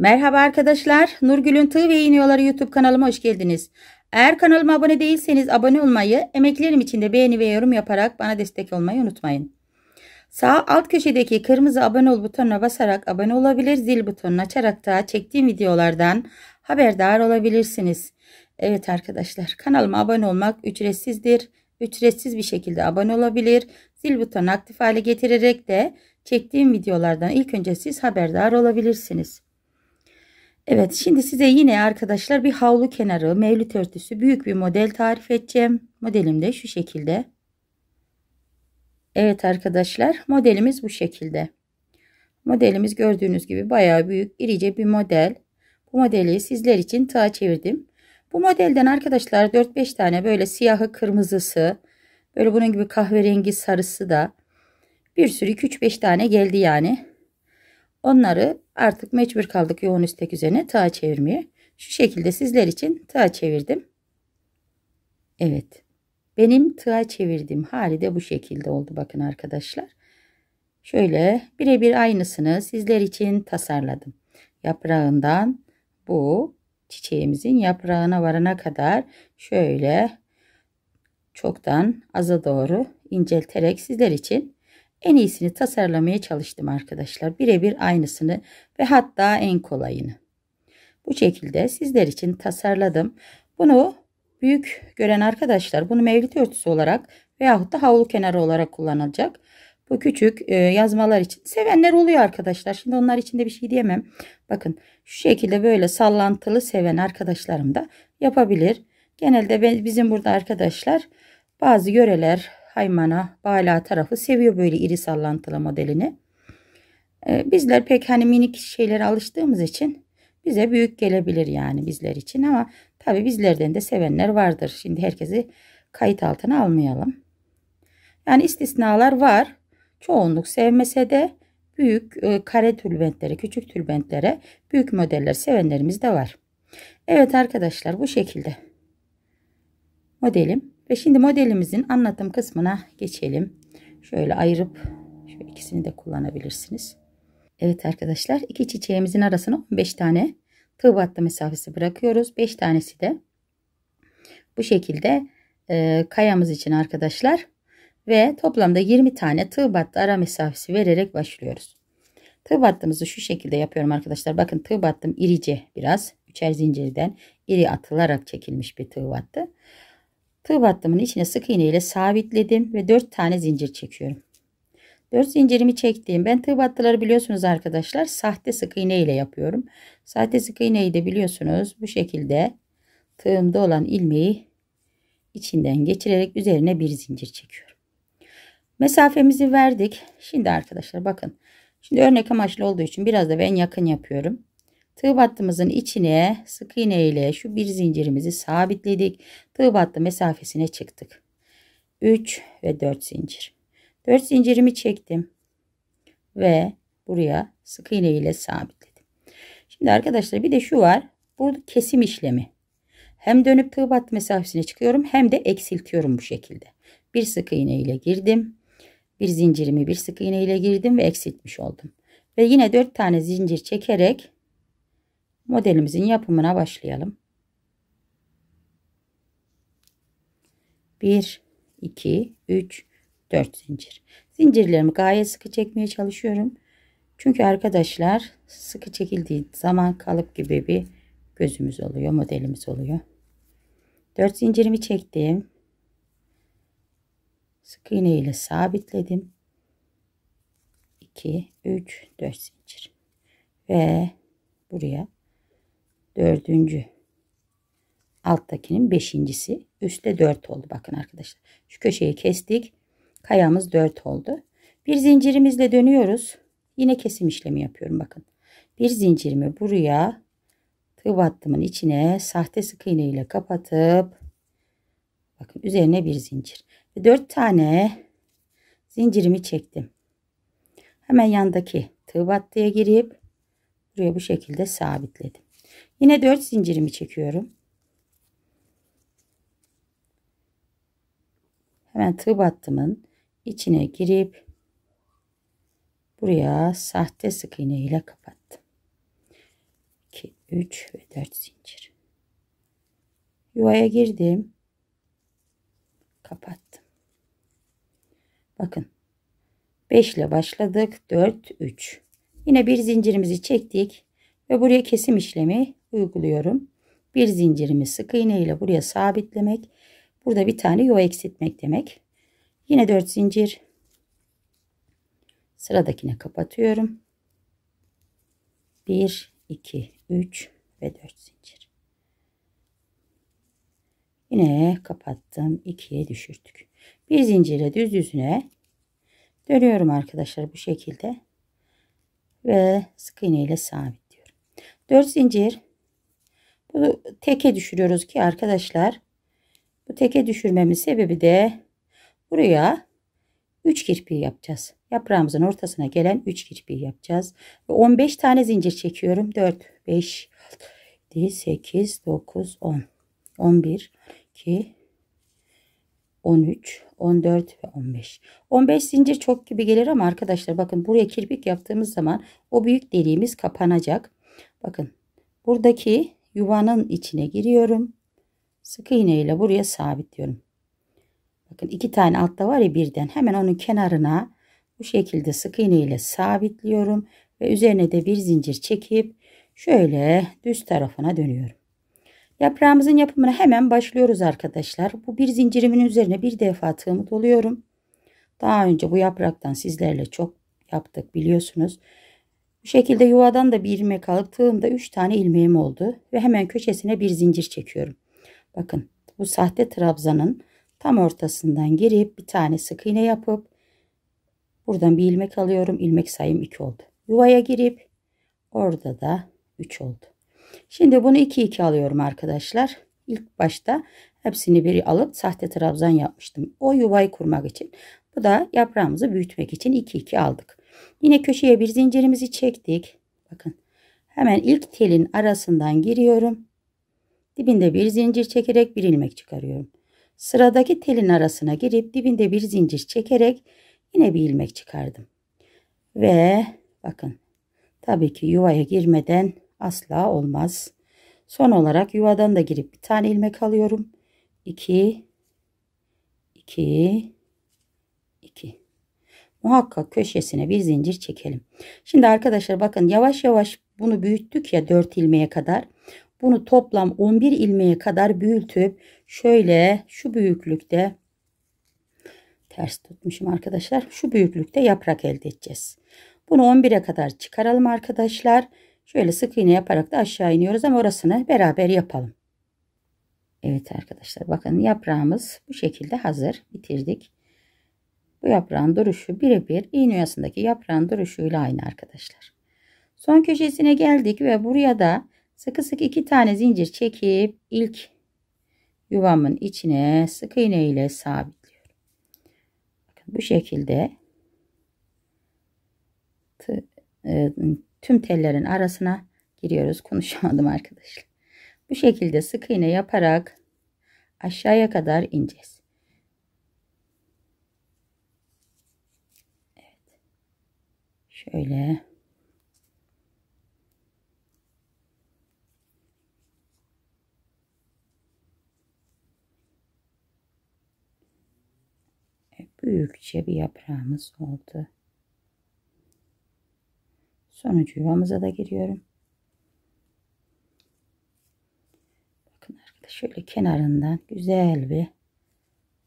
Merhaba arkadaşlar. Nurgül'ün Tığ ve İğniyorları YouTube kanalıma hoş geldiniz. Eğer kanalıma abone değilseniz abone olmayı, emeklerim için de beğeni ve yorum yaparak bana destek olmayı unutmayın. Sağ alt köşedeki kırmızı abone ol butonuna basarak abone olabilir, zil butonunu açarak da çektiğim videolardan haberdar olabilirsiniz. Evet arkadaşlar kanalıma abone olmak ücretsizdir. Ücretsiz bir şekilde abone olabilir, zil butonunu aktif hale getirerek de çektiğim videolardan ilk önce siz haberdar olabilirsiniz. Evet şimdi size yine arkadaşlar bir havlu kenarı mevlüt örtüsü büyük bir model tarif edeceğim. Modelim de şu şekilde. Evet arkadaşlar modelimiz bu şekilde. Modelimiz gördüğünüz gibi bayağı büyük irice bir model. Bu modeli sizler için tığa çevirdim. Bu modelden arkadaşlar 4-5 tane böyle siyahı kırmızısı böyle bunun gibi kahverengi sarısı da bir sürü 3-5 tane geldi yani. Onları artık mecbur kaldık yoğun istek üzerine tığa çevirmeye. Şu şekilde sizler için tığa çevirdim. Evet. Benim tığa çevirdiğim hali de bu şekilde oldu bakın arkadaşlar. Şöyle birebir aynısını sizler için tasarladım. Yaprağından bu çiçeğimizin yaprağına varana kadar şöyle çoktan aza doğru incelterek sizler için en iyisini tasarlamaya çalıştım arkadaşlar. Birebir aynısını ve hatta en kolayını. Bu şekilde sizler için tasarladım. Bunu büyük gören arkadaşlar bunu mevlit örtüsü olarak veyahut da havlu kenarı olarak kullanılacak. Bu küçük e, yazmalar için sevenler oluyor arkadaşlar. Şimdi onlar için de bir şey diyemem. Bakın şu şekilde böyle sallantılı seven arkadaşlarım da yapabilir. Genelde bizim burada arkadaşlar bazı yöreler Haymana, Bala tarafı seviyor böyle iri sallantılı modelini. Ee, bizler pek hani minik şeylere alıştığımız için bize büyük gelebilir yani bizler için ama tabi bizlerden de sevenler vardır. Şimdi herkesi kayıt altına almayalım. Yani istisnalar var. Çoğunluk sevmese de büyük e, kare tülbentlere, küçük tülbentlere büyük modeller sevenlerimiz de var. Evet arkadaşlar bu şekilde modelim ve şimdi modelimizin anlatım kısmına geçelim. Şöyle ayırıp şu ikisini de kullanabilirsiniz. Evet arkadaşlar iki çiçeğimizin arasına 15 tane tığ battı mesafesi bırakıyoruz. 5 tanesi de bu şekilde e, kayamız için arkadaşlar ve toplamda 20 tane tığ battı ara mesafesi vererek başlıyoruz. Tığ battığımızı şu şekilde yapıyorum arkadaşlar. Bakın tığ battım irice biraz. Üçer zincirden iri atılarak çekilmiş bir tığ battı. Tığ battımın içine sık iğne ile sabitledim ve 4 tane zincir çekiyorum. 4 zincirimi çektiğim ben tığ battıları biliyorsunuz arkadaşlar sahte sık iğne ile yapıyorum. Sahte sık iğneyi de biliyorsunuz bu şekilde tığımda olan ilmeği içinden geçirerek üzerine bir zincir çekiyorum. Mesafemizi verdik. Şimdi arkadaşlar bakın. Şimdi örnek amaçlı olduğu için biraz da ben yakın yapıyorum. Tığ battımızın içine sık iğne ile şu bir zincirimizi sabitledik. Tığ battı mesafesine çıktık. 3 ve 4 zincir. 4 zincirimi çektim. Ve buraya sık iğne ile sabitledim. Şimdi arkadaşlar bir de şu var. Burada kesim işlemi. Hem dönüp tığ battı mesafesine çıkıyorum hem de eksiltiyorum bu şekilde. Bir sık iğne ile girdim. Bir zincirimi bir sık iğne ile girdim ve eksiltmiş oldum. Ve yine 4 tane zincir çekerek modelimizin yapımına başlayalım. 1 2 3 4 zincir. Zincirlerimi gayet sıkı çekmeye çalışıyorum. Çünkü arkadaşlar sıkı çekildiği zaman kalıp gibi bir gözümüz oluyor, modelimiz oluyor. 4 zincirimi çektim. Sık iğne ile sabitledim. 2 3 4 zincir. Ve buraya dördüncü alttakinin beşincisi üstte dört oldu bakın arkadaşlar şu köşeyi kestik kayamız dört oldu bir zincirimizle dönüyoruz yine kesim işlemi yapıyorum bakın bir zincirimi buraya tığ battımın içine sahte sık iğne ile kapatıp bakın üzerine bir zincir ve dört tane zincirimi çektim hemen yandaki tığ battıya girip buraya bu şekilde sabitledim Yine 4 zincirimi çekiyorum. Hemen tığ battımın içine girip buraya sahte sık iğne ile kapattım. 2, 3 ve 4 zincir. Yuvaya girdim. Kapattım. Bakın. 5 ile başladık. 4, 3. Yine bir zincirimizi çektik ve buraya kesim işlemi uyguluyorum. Bir zincirimi sık iğne ile buraya sabitlemek. Burada bir tane yuva eksiltmek demek. Yine 4 zincir. Sıradakine kapatıyorum. 1, 2, 3 ve 4 zincir. Yine kapattım. 2'ye düşürdük. Bir zincire düz yüzüne dönüyorum arkadaşlar bu şekilde. Ve sık iğne ile sabitliyorum. 4 zincir bu teke düşürüyoruz ki arkadaşlar. Bu teke düşürmemin sebebi de buraya 3 kirpiği yapacağız. Yaprağımızın ortasına gelen 3 kirpiği yapacağız. Ve 15 tane zincir çekiyorum. 4, 5, 7, 8, 9, 10, 11, 2, 13, 14 ve 15. 15 zincir çok gibi gelir ama arkadaşlar bakın buraya kirpik yaptığımız zaman o büyük deliğimiz kapanacak. Bakın buradaki yuvanın içine giriyorum. Sık iğne ile buraya sabitliyorum. Bakın iki tane altta var ya birden hemen onun kenarına bu şekilde sık iğne ile sabitliyorum ve üzerine de bir zincir çekip şöyle düz tarafına dönüyorum. Yaprağımızın yapımına hemen başlıyoruz arkadaşlar. Bu bir zincirimin üzerine bir defa tığımı doluyorum. Daha önce bu yapraktan sizlerle çok yaptık biliyorsunuz. Bu şekilde yuvadan da bir ilmek alıp tığımda 3 tane ilmeğim oldu. Ve hemen köşesine bir zincir çekiyorum. Bakın bu sahte trabzanın tam ortasından girip bir tane sık iğne yapıp buradan bir ilmek alıyorum. İlmek sayım 2 oldu. Yuvaya girip orada da 3 oldu. Şimdi bunu 2 2 alıyorum arkadaşlar. İlk başta hepsini bir alıp sahte trabzan yapmıştım. O yuvayı kurmak için. Bu da yaprağımızı büyütmek için 2 2 aldık. Yine köşeye bir zincirimizi çektik. Bakın hemen ilk telin arasından giriyorum. Dibinde bir zincir çekerek bir ilmek çıkarıyorum. Sıradaki telin arasına girip dibinde bir zincir çekerek yine bir ilmek çıkardım. Ve bakın tabii ki yuvaya girmeden asla olmaz. Son olarak yuvadan da girip bir tane ilmek alıyorum. 2 2 2 muhakkak köşesine bir zincir çekelim. Şimdi arkadaşlar bakın yavaş yavaş bunu büyüttük ya 4 ilmeğe kadar. Bunu toplam 11 ilmeğe kadar büyütüp şöyle şu büyüklükte ters tutmuşum arkadaşlar. Şu büyüklükte yaprak elde edeceğiz. Bunu 11'e kadar çıkaralım arkadaşlar. Şöyle sık iğne yaparak da aşağı iniyoruz ama orasını beraber yapalım. Evet arkadaşlar bakın yaprağımız bu şekilde hazır. Bitirdik. Bu yaprağın duruşu birebir iğne Uyasındaki yaprağın duruşuyla aynı arkadaşlar. Son köşesine geldik ve buraya da sıkı sık iki tane zincir çekip ilk yuvamın içine sık iğne ile sabitliyorum. Bakın bu şekilde e, tüm tellerin arasına giriyoruz. Konuşamadım arkadaşlar. Bu şekilde sık iğne yaparak aşağıya kadar ineceğiz. Şöyle. büyükçe bir yaprağımız oldu. Sonucu yuvamıza da giriyorum. Bakın arkadaş, şöyle kenarından güzel bir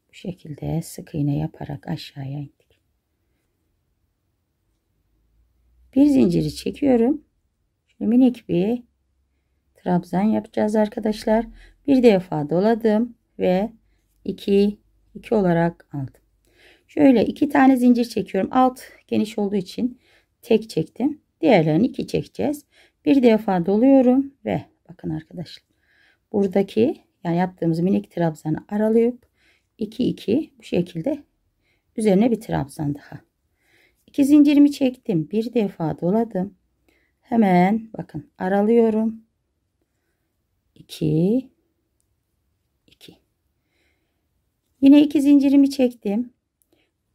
bu şekilde sık iğne yaparak aşağıya in. Bir zinciri çekiyorum. Şöyle minik bir trabzan yapacağız arkadaşlar. Bir defa doladım ve 2 2 olarak aldım. Şöyle iki tane zincir çekiyorum. Alt geniş olduğu için tek çektim. Diğerlerini iki çekeceğiz. Bir defa doluyorum ve bakın arkadaşlar. Buradaki yani yaptığımız minik trabzanı aralayıp 2 2 bu şekilde üzerine bir trabzan daha. İki zincirimi çektim. Bir defa doladım. Hemen bakın aralıyorum. 2 2 Yine iki zincirimi çektim.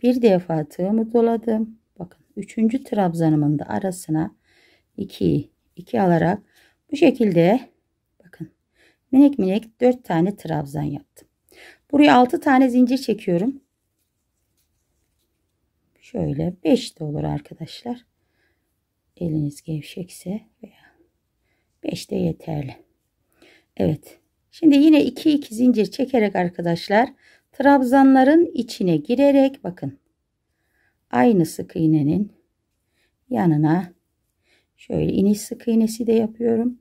Bir defa tığımı doladım. Bakın 3. trabzanımın da arasına 2 2 alarak bu şekilde bakın minik minik 4 tane trabzan yaptım. Buraya 6 tane zincir çekiyorum. Şöyle 5 de olur arkadaşlar. Eliniz gevşekse veya 5 de yeterli. Evet. Şimdi yine 2 2 zincir çekerek arkadaşlar trabzanların içine girerek bakın. Aynı sık iğnenin yanına şöyle iniş sık iğnesi de yapıyorum.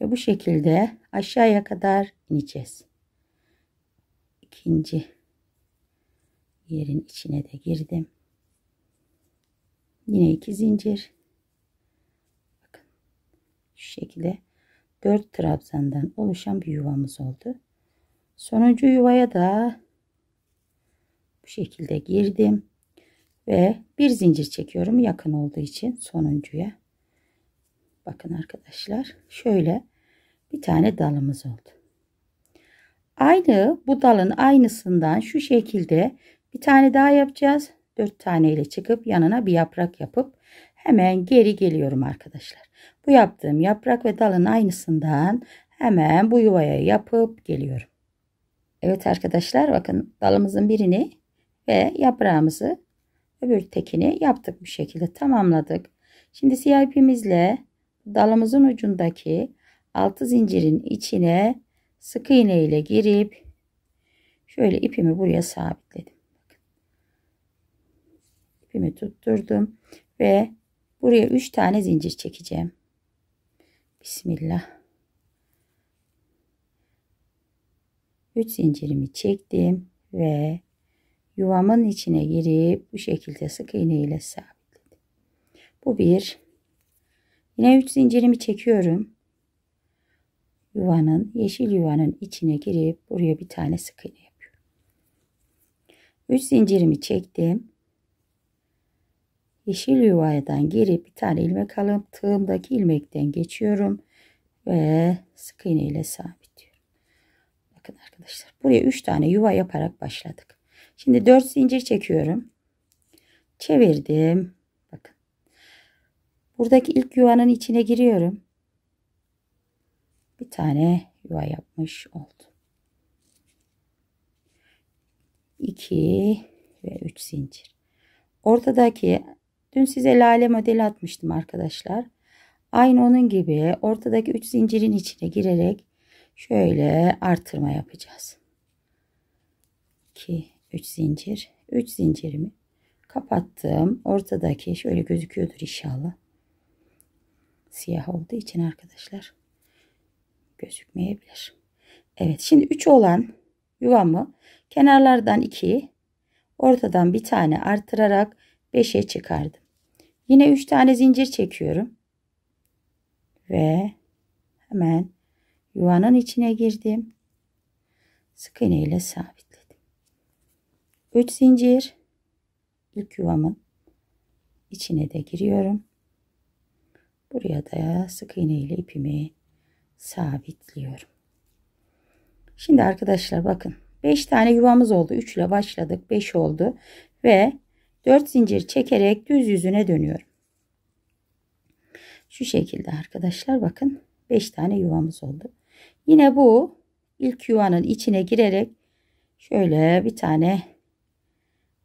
Ve bu şekilde aşağıya kadar ineceğiz. İkinci yerin içine de girdim yine iki zincir bakın şu şekilde 4 trabzandan oluşan bir yuvamız oldu sonuncu yuvaya da bu şekilde girdim ve bir zincir çekiyorum yakın olduğu için sonuncuya bakın arkadaşlar şöyle bir tane dalımız oldu aynı bu dalın aynısından şu şekilde bir tane daha yapacağız 4 tane ile çıkıp yanına bir yaprak yapıp hemen geri geliyorum arkadaşlar. Bu yaptığım yaprak ve dalın aynısından hemen bu yuvaya yapıp geliyorum. Evet arkadaşlar bakın dalımızın birini ve yaprağımızı öbür tekini yaptık bu şekilde tamamladık. Şimdi siyah ipimizle dalımızın ucundaki altı zincirin içine sık iğne ile girip şöyle ipimi buraya sabitledim ipimi tutturdum ve buraya 3 tane zincir çekeceğim. Bismillah. 3 zincirimi çektim ve yuvamın içine girip bu şekilde sık iğne ile sabitledim. Bu bir. Yine 3 zincirimi çekiyorum. Yuvanın, yeşil yuvanın içine girip buraya bir tane sık iğne yapıyorum. 3 zincirimi çektim yeşil yuvaya'dan girip bir tane ilmek alıp tığımdaki ilmekten geçiyorum ve sık iğne ile sabitliyorum. Bakın arkadaşlar buraya 3 tane yuva yaparak başladık. Şimdi 4 zincir çekiyorum. Çevirdim. Bakın. Buradaki ilk yuvanın içine giriyorum. Bir tane yuva yapmış oldum. 2 ve 3 zincir. Ortadaki Dün size lale modeli atmıştım arkadaşlar. Aynı onun gibi ortadaki 3 zincirin içine girerek şöyle artırma yapacağız. 2 3 zincir 3 zincirimi kapattım. Ortadaki şöyle gözüküyordur inşallah. Siyah olduğu için arkadaşlar gözükmeyebilir. Evet şimdi 3 olan yuvamı kenarlardan 2 ortadan bir tane artırarak 5'e çıkardım. Yine 3 tane zincir çekiyorum. Ve hemen yuvanın içine girdim. Sık iğne ile sabitledim. 3 zincir ilk yuvamın içine de giriyorum. Buraya da sık iğne ile ipimi sabitliyorum. Şimdi arkadaşlar bakın 5 tane yuvamız oldu. 3 ile başladık. 5 oldu. Ve 4 zincir çekerek düz yüzüne dönüyorum. Şu şekilde arkadaşlar bakın 5 tane yuvamız oldu. Yine bu ilk yuvanın içine girerek şöyle bir tane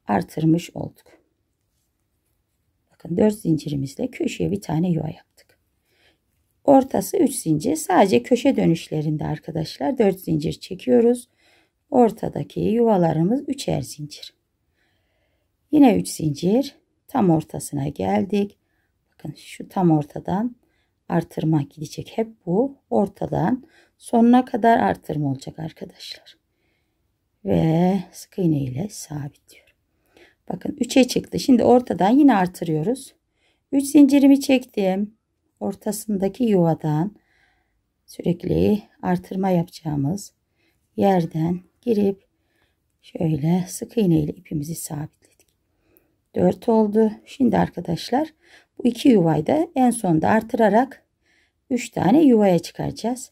artırmış olduk. Bakın 4 zincirimizle köşeye bir tane yuva yaptık. Ortası 3 zincir. Sadece köşe dönüşlerinde arkadaşlar 4 zincir çekiyoruz. Ortadaki yuvalarımız 3'er zincir. Yine 3 zincir tam ortasına geldik. Bakın şu tam ortadan artırma gidecek. Hep bu ortadan sonuna kadar artırma olacak arkadaşlar. Ve sık iğne ile sabitliyorum. Bakın 3'e çıktı. Şimdi ortadan yine artırıyoruz. 3 zincirimi çektim. Ortasındaki yuvadan sürekli artırma yapacağımız yerden girip şöyle sık iğne ile ipimizi sabit 4 oldu. Şimdi arkadaşlar bu iki yuvayı da en sonda artırarak 3 tane yuvaya çıkaracağız.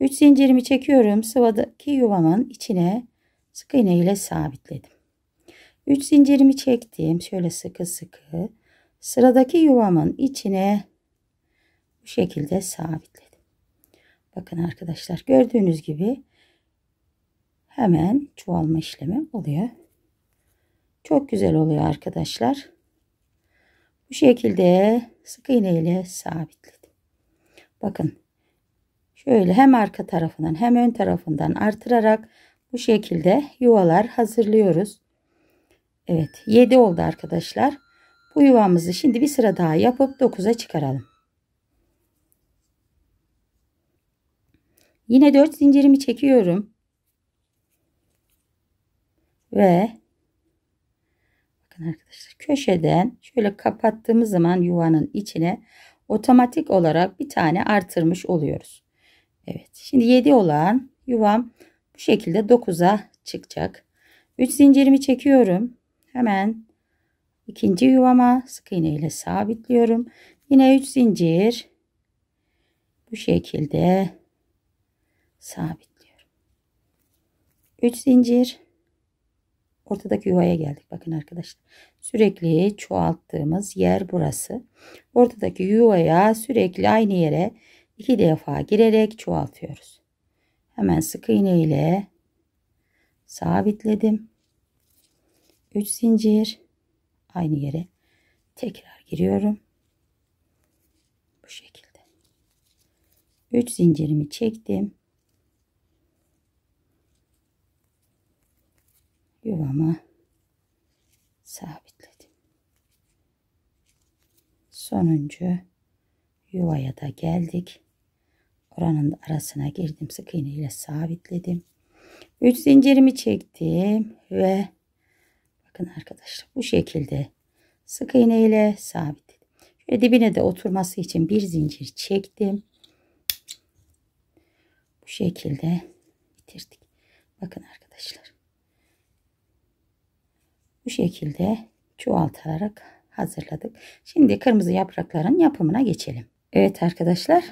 3 zincirimi çekiyorum. Sıvadaki yuvamın içine sık iğne ile sabitledim. 3 zincirimi çektim. Şöyle sıkı sıkı. Sıradaki yuvamın içine bu şekilde sabitledim. Bakın arkadaşlar gördüğünüz gibi hemen çoğalma işlemi oluyor. Çok güzel oluyor arkadaşlar. Bu şekilde sık iğne ile sabitledim. Bakın şöyle hem arka tarafından hem ön tarafından artırarak bu şekilde yuvalar hazırlıyoruz. Evet 7 oldu arkadaşlar. Bu yuvamızı şimdi bir sıra daha yapıp 9'a çıkaralım. Yine 4 zincirimi çekiyorum. Ve Bakın arkadaşlar köşeden şöyle kapattığımız zaman yuvanın içine otomatik olarak bir tane artırmış oluyoruz. Evet şimdi 7 olan yuvam bu şekilde 9'a çıkacak. 3 zincirimi çekiyorum. Hemen ikinci yuvama sık iğne ile sabitliyorum. Yine 3 zincir bu şekilde sabitliyorum. 3 zincir Ortadaki yuvaya geldik. Bakın arkadaşlar. Sürekli çoğalttığımız yer burası. Ortadaki yuvaya sürekli aynı yere iki defa girerek çoğaltıyoruz. Hemen sık iğne ile sabitledim. 3 zincir aynı yere tekrar giriyorum. Bu şekilde. 3 zincirimi çektim. Yuvamı sabitledim. Sonuncu yuvaya da geldik. Oranın arasına girdim. Sık iğne ile sabitledim. 3 zincirimi çektim ve bakın arkadaşlar bu şekilde sık iğne ile sabitledim. Şöyle dibine de oturması için bir zincir çektim. Bu şekilde bitirdik. Bakın arkadaşlar bu şekilde çoğaltarak hazırladık. Şimdi kırmızı yaprakların yapımına geçelim. Evet arkadaşlar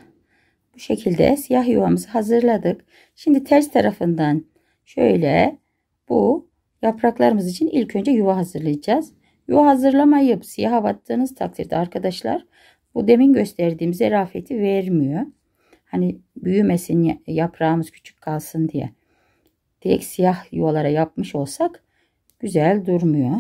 bu şekilde siyah yuvamızı hazırladık. Şimdi ters tarafından şöyle bu yapraklarımız için ilk önce yuva hazırlayacağız. Yuva hazırlamayıp siyaha battığınız takdirde arkadaşlar bu demin gösterdiğim zerafeti vermiyor. Hani büyümesin yaprağımız küçük kalsın diye. Direkt siyah yuvalara yapmış olsak güzel durmuyor.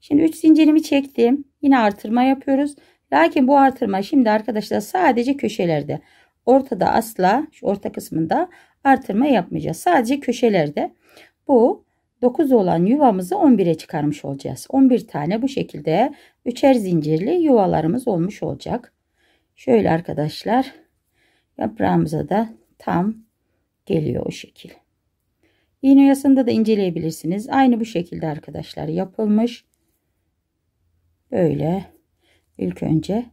Şimdi 3 zincirimi çektim. Yine artırma yapıyoruz. Lakin bu artırma şimdi arkadaşlar sadece köşelerde. Ortada asla şu orta kısmında artırma yapmayacağız. Sadece köşelerde. Bu 9 olan yuvamızı 11'e çıkarmış olacağız. 11 tane bu şekilde üçer zincirli yuvalarımız olmuş olacak. Şöyle arkadaşlar yaprağımıza da tam geliyor o şekil. İğne oyasında da inceleyebilirsiniz. Aynı bu şekilde arkadaşlar yapılmış. Böyle ilk önce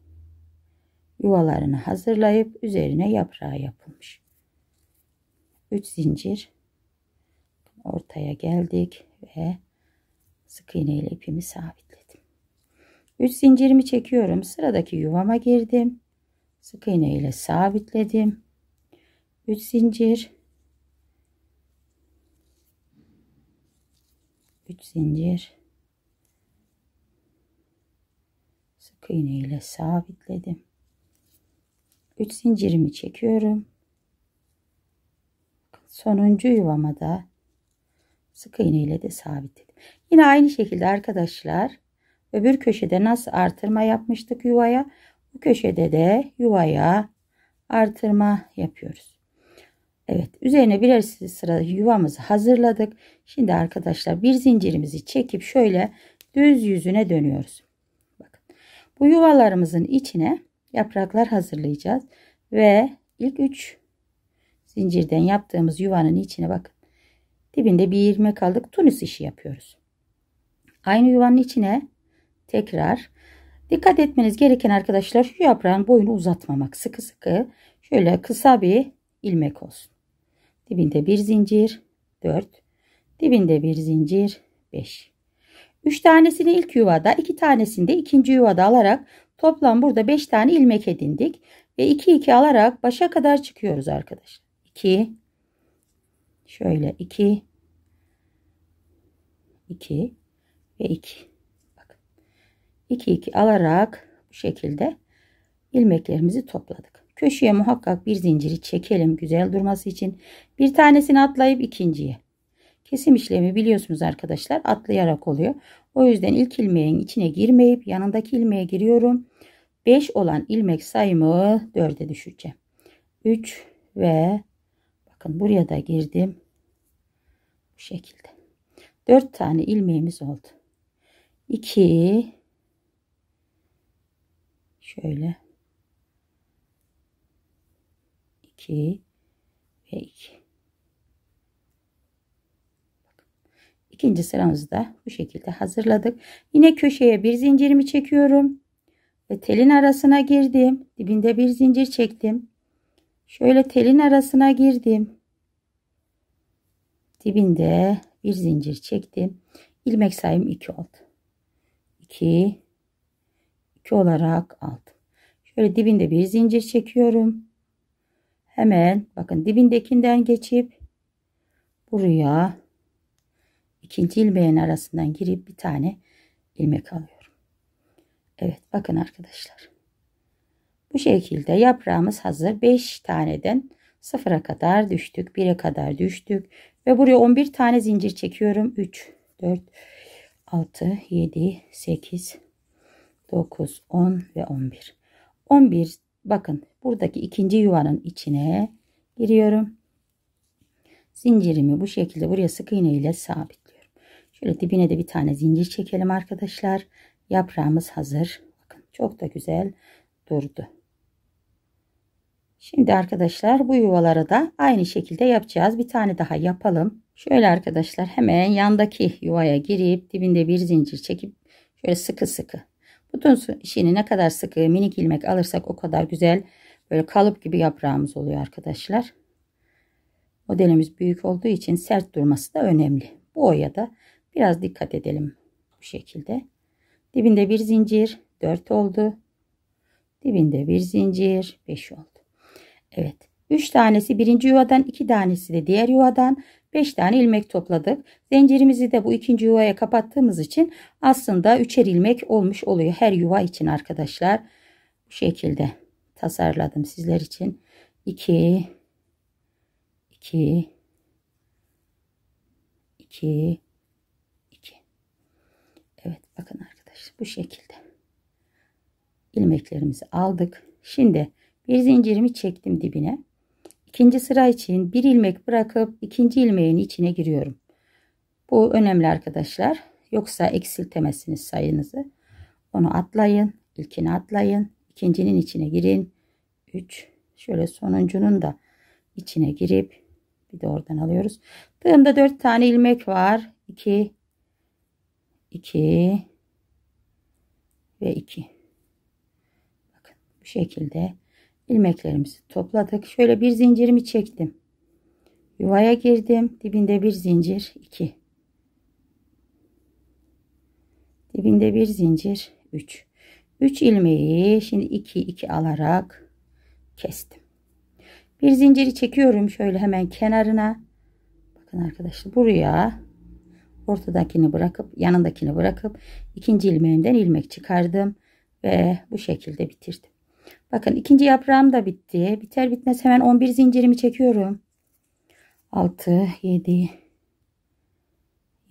yuvalarını hazırlayıp üzerine yaprağı yapılmış. 3 zincir ortaya geldik ve sık iğne ile ipimi sabitledim. 3 zincirimi çekiyorum. Sıradaki yuvama girdim. Sık iğne ile sabitledim. 3 zincir 3 zincir sık iğne ile sabitledim 3 zincirimi çekiyorum sonuncu yuvama da sık iğne ile de sabitledim yine aynı şekilde arkadaşlar öbür köşede nasıl artırma yapmıştık yuvaya bu köşede de yuvaya artırma yapıyoruz Evet üzerine birer sıra yuvamızı hazırladık. Şimdi arkadaşlar bir zincirimizi çekip şöyle düz yüzüne dönüyoruz. Bakın bu yuvalarımızın içine yapraklar hazırlayacağız. Ve ilk 3 zincirden yaptığımız yuvanın içine bakın. Dibinde bir ilmek aldık. Tunis işi yapıyoruz. Aynı yuvanın içine tekrar dikkat etmeniz gereken arkadaşlar şu yaprağın boyunu uzatmamak. Sıkı sıkı şöyle kısa bir ilmek olsun. Dibinde bir zincir. 4. Dibinde bir zincir. 5. 3 tanesini ilk yuvada, 2 tanesini de ikinci yuvada alarak toplam burada 5 tane ilmek edindik ve 2 2 alarak başa kadar çıkıyoruz arkadaşlar. 2 şöyle 2 2 ve 2. Bakın. 2 2 alarak bu şekilde ilmeklerimizi topladık. Köşeye muhakkak bir zinciri çekelim güzel durması için. Bir tanesini atlayıp ikinciye. Kesim işlemi biliyorsunuz arkadaşlar atlayarak oluyor. O yüzden ilk ilmeğin içine girmeyip yanındaki ilmeğe giriyorum. 5 olan ilmek sayımı 4'e düşüreceğim. 3 ve bakın buraya da girdim. Bu şekilde. 4 tane ilmeğimiz oldu. 2 şöyle 2 ve 2. İkinci sıramızı da bu şekilde hazırladık. Yine köşeye bir zincirimi çekiyorum. Ve telin arasına girdim. Dibinde bir zincir çektim. Şöyle telin arasına girdim. Dibinde bir zincir çektim. İlmek sayım 2 oldu. 2 2 olarak aldım. Şöyle dibinde bir zincir çekiyorum hemen bakın dibindekinden geçip buraya ikinci ilmeğin arasından girip bir tane ilmek alıyorum. Evet bakın arkadaşlar. Bu şekilde yaprağımız hazır. 5 taneden 0'a kadar düştük. 1'e kadar düştük. Ve buraya 11 tane zincir çekiyorum. 3, 4, 6, 7, 8, 9, 10 ve 11. 11 bakın buradaki ikinci yuvanın içine giriyorum. Zincirimi bu şekilde buraya sık iğne ile sabitliyorum. Şöyle dibine de bir tane zincir çekelim arkadaşlar. Yaprağımız hazır. Bakın çok da güzel durdu. Şimdi arkadaşlar bu yuvaları da aynı şekilde yapacağız. Bir tane daha yapalım. Şöyle arkadaşlar hemen yandaki yuvaya girip dibinde bir zincir çekip şöyle sıkı sıkı bütün işini ne kadar sıkı minik ilmek alırsak o kadar güzel böyle kalıp gibi yaprağımız oluyor arkadaşlar. Modelimiz büyük olduğu için sert durması da önemli. Bu oya da biraz dikkat edelim bu şekilde. Dibinde bir zincir 4 oldu. Dibinde bir zincir 5 oldu. Evet. 3 tanesi birinci yuvadan 2 tanesi de diğer yuvadan 5 tane ilmek topladık. Zincirimizi de bu ikinci yuvaya kapattığımız için aslında üçer ilmek olmuş oluyor her yuva için arkadaşlar. Bu şekilde tasarladım sizler için. 2 2 2 2 Evet bakın arkadaşlar bu şekilde ilmeklerimizi aldık. Şimdi bir zincirimi çektim dibine. İkinci sıra için bir ilmek bırakıp ikinci ilmeğin içine giriyorum. Bu önemli arkadaşlar. Yoksa eksiltemezsiniz sayınızı. Onu atlayın. ilkini atlayın. ikincinin içine girin. 3. Şöyle sonuncunun da içine girip bir de oradan alıyoruz. Tığımda 4 tane ilmek var. 2 2 ve 2. Bakın bu şekilde ilmeklerimizi topladık. Şöyle bir zincirimi çektim. Yuvaya girdim. Dibinde bir zincir 2. Dibinde bir zincir 3. 3 ilmeği şimdi 2 2 alarak kestim. Bir zinciri çekiyorum şöyle hemen kenarına. Bakın arkadaşlar buraya ortadakini bırakıp yanındakini bırakıp ikinci ilmeğimden ilmek çıkardım ve bu şekilde bitirdim. Bakın ikinci yaprağım da bitti. Biter bitmez hemen 11 zincirimi çekiyorum. 6, 7,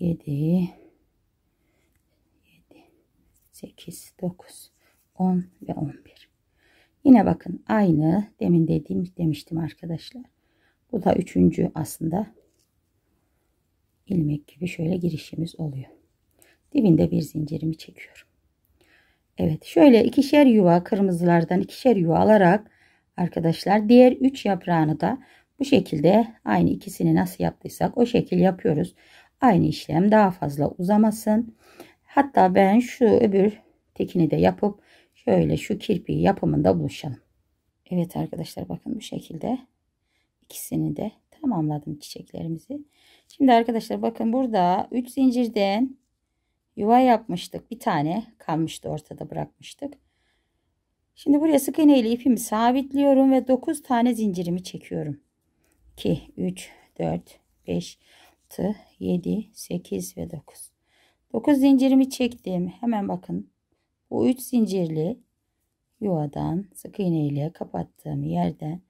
7, 7, 8, 9, 10 ve 11. Yine bakın aynı demin dediğim demiştim arkadaşlar. Bu da üçüncü aslında ilmek gibi şöyle girişimiz oluyor. Dibinde bir zincirimi çekiyorum. Evet şöyle ikişer yuva kırmızılardan ikişer yuva alarak arkadaşlar diğer üç yaprağını da bu şekilde aynı ikisini nasıl yaptıysak o şekil yapıyoruz. Aynı işlem daha fazla uzamasın. Hatta ben şu öbür tekini de yapıp şöyle şu kirpi yapımında buluşalım. Evet arkadaşlar bakın bu şekilde ikisini de tamamladım çiçeklerimizi. Şimdi arkadaşlar bakın burada 3 zincirden yuva yapmıştık. Bir tane kalmıştı ortada bırakmıştık. Şimdi buraya sık iğne ile ipimi sabitliyorum ve 9 tane zincirimi çekiyorum. 2, 3, 4, 5, 6, 7, 8 ve 9. 9 zincirimi çektim. Hemen bakın. Bu 3 zincirli yuvadan sık iğne ile kapattığım yerden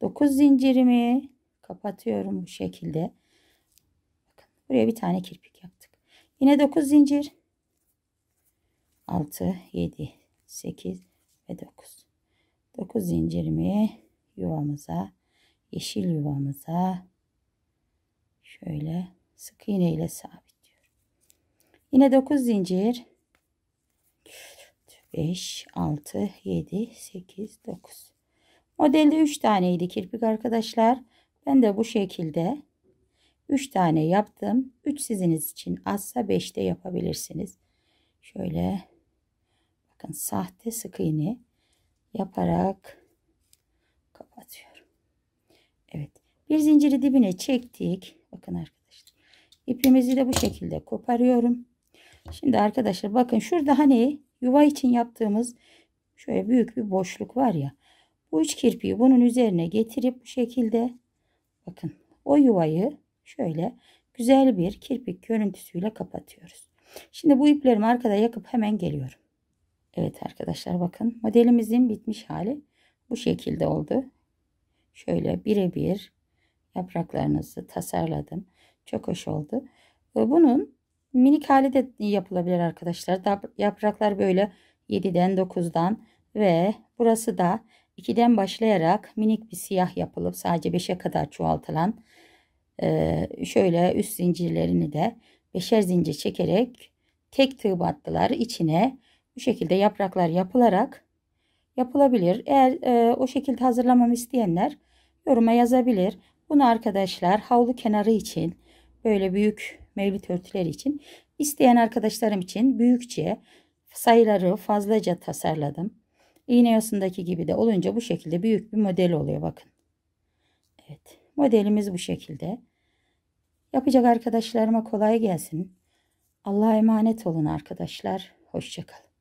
9 zincirimi kapatıyorum bu şekilde. buraya bir tane kirpik yap. Yine 9 zincir. 6, 7, 8 ve 9. 9 zincirimi yuvamıza, yeşil yuvamıza şöyle sık iğne ile sabitliyorum. Yine 9 zincir. 5, 6, 7, 8, 9. Modelde 3 taneydi kirpik arkadaşlar. Ben de bu şekilde 3 tane yaptım. 3 siziniz için azsa 5 de yapabilirsiniz. Şöyle bakın sahte sık iğne yaparak kapatıyorum. Evet. Bir zinciri dibine çektik. Bakın arkadaşlar. İpimizi de bu şekilde koparıyorum. Şimdi arkadaşlar bakın şurada hani yuva için yaptığımız şöyle büyük bir boşluk var ya. Bu üç kirpiyi bunun üzerine getirip bu şekilde bakın o yuvayı şöyle güzel bir kirpik görüntüsüyle kapatıyoruz. Şimdi bu iplerimi arkada yakıp hemen geliyorum. Evet arkadaşlar bakın modelimizin bitmiş hali bu şekilde oldu. Şöyle birebir yapraklarınızı tasarladım. Çok hoş oldu. Ee, bunun minik hali de yapılabilir arkadaşlar. Yapraklar böyle 7'den 9'dan ve burası da 2'den başlayarak minik bir siyah yapılıp sadece 5'e kadar çoğaltılan ee, şöyle üst zincirlerini de beşer zincir çekerek tek tığ battılar içine bu şekilde yapraklar yapılarak yapılabilir. Eğer e, o şekilde hazırlamamı isteyenler yoruma yazabilir. Bunu arkadaşlar havlu kenarı için böyle büyük mevlit örtüleri için isteyen arkadaşlarım için büyükçe sayıları fazlaca tasarladım. iğne yosundaki gibi de olunca bu şekilde büyük bir model oluyor bakın. Evet. Modelimiz bu şekilde. Yapacak arkadaşlarıma kolay gelsin. Allah'a emanet olun arkadaşlar. Hoşçakalın.